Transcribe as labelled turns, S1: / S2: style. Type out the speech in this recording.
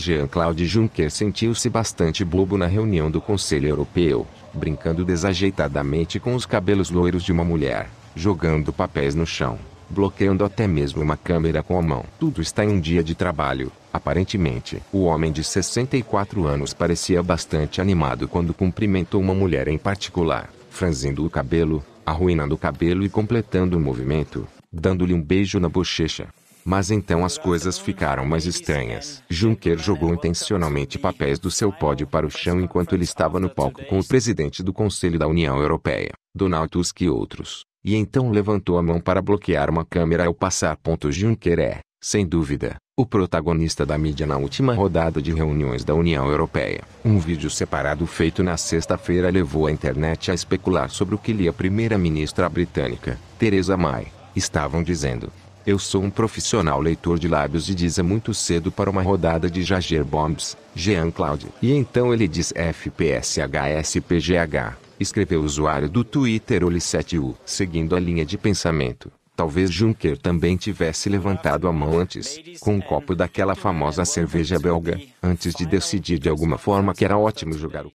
S1: Jean-Claude Juncker sentiu-se bastante bobo na reunião do Conselho Europeu, brincando desajeitadamente com os cabelos loiros de uma mulher, jogando papéis no chão, bloqueando até mesmo uma câmera com a mão. Tudo está em um dia de trabalho, aparentemente. O homem de 64 anos parecia bastante animado quando cumprimentou uma mulher em particular, franzindo o cabelo, arruinando o cabelo e completando o movimento, dando-lhe um beijo na bochecha. Mas então as coisas ficaram mais estranhas. Juncker jogou intencionalmente papéis do seu pódio para o chão enquanto ele estava no palco com o presidente do Conselho da União Europeia, Donald Tusk e outros, e então levantou a mão para bloquear uma câmera ao passar. Juncker é, sem dúvida, o protagonista da mídia na última rodada de reuniões da União Europeia. Um vídeo separado feito na sexta-feira levou a internet a especular sobre o que lhe a primeira-ministra britânica, Theresa May, estavam dizendo. Eu sou um profissional leitor de lábios e diz é muito cedo para uma rodada de Jager Bombs, Jean Claude. E então ele diz FPSHSPGH, escreveu o usuário do Twitter Oli7U. Seguindo a linha de pensamento, talvez Juncker também tivesse levantado a mão antes, com um copo daquela famosa cerveja belga, antes de decidir de alguma forma que era ótimo jogar o